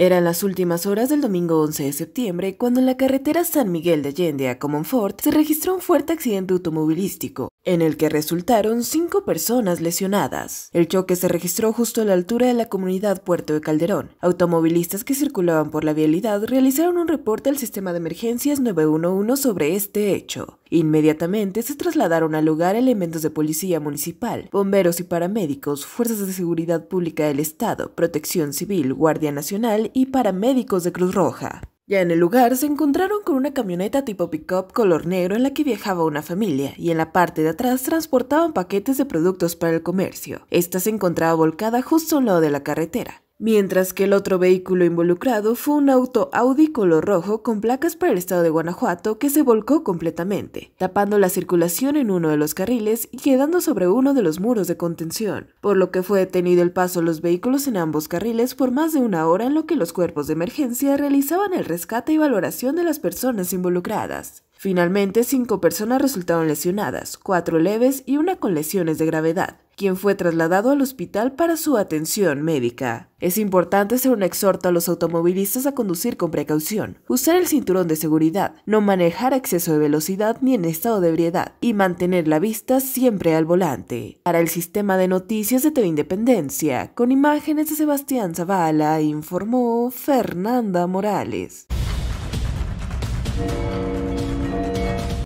Eran las últimas horas del domingo 11 de septiembre cuando en la carretera San Miguel de Allende a Comonfort se registró un fuerte accidente automovilístico, en el que resultaron cinco personas lesionadas. El choque se registró justo a la altura de la comunidad Puerto de Calderón. Automovilistas que circulaban por la vialidad realizaron un reporte al sistema de emergencias 911 sobre este hecho. Inmediatamente se trasladaron al lugar elementos de policía municipal, bomberos y paramédicos, fuerzas de seguridad pública del Estado, protección civil, Guardia Nacional y paramédicos de Cruz Roja. Ya en el lugar se encontraron con una camioneta tipo pickup color negro en la que viajaba una familia y en la parte de atrás transportaban paquetes de productos para el comercio. Esta se encontraba volcada justo al lado de la carretera mientras que el otro vehículo involucrado fue un auto Audi color rojo con placas para el estado de Guanajuato que se volcó completamente, tapando la circulación en uno de los carriles y quedando sobre uno de los muros de contención, por lo que fue detenido el paso a los vehículos en ambos carriles por más de una hora en lo que los cuerpos de emergencia realizaban el rescate y valoración de las personas involucradas. Finalmente, cinco personas resultaron lesionadas, cuatro leves y una con lesiones de gravedad quien fue trasladado al hospital para su atención médica. Es importante hacer un exhorto a los automovilistas a conducir con precaución, usar el cinturón de seguridad, no manejar a exceso de velocidad ni en estado de ebriedad y mantener la vista siempre al volante. Para el sistema de noticias de TV Independencia, con imágenes de Sebastián Zavala, informó Fernanda Morales.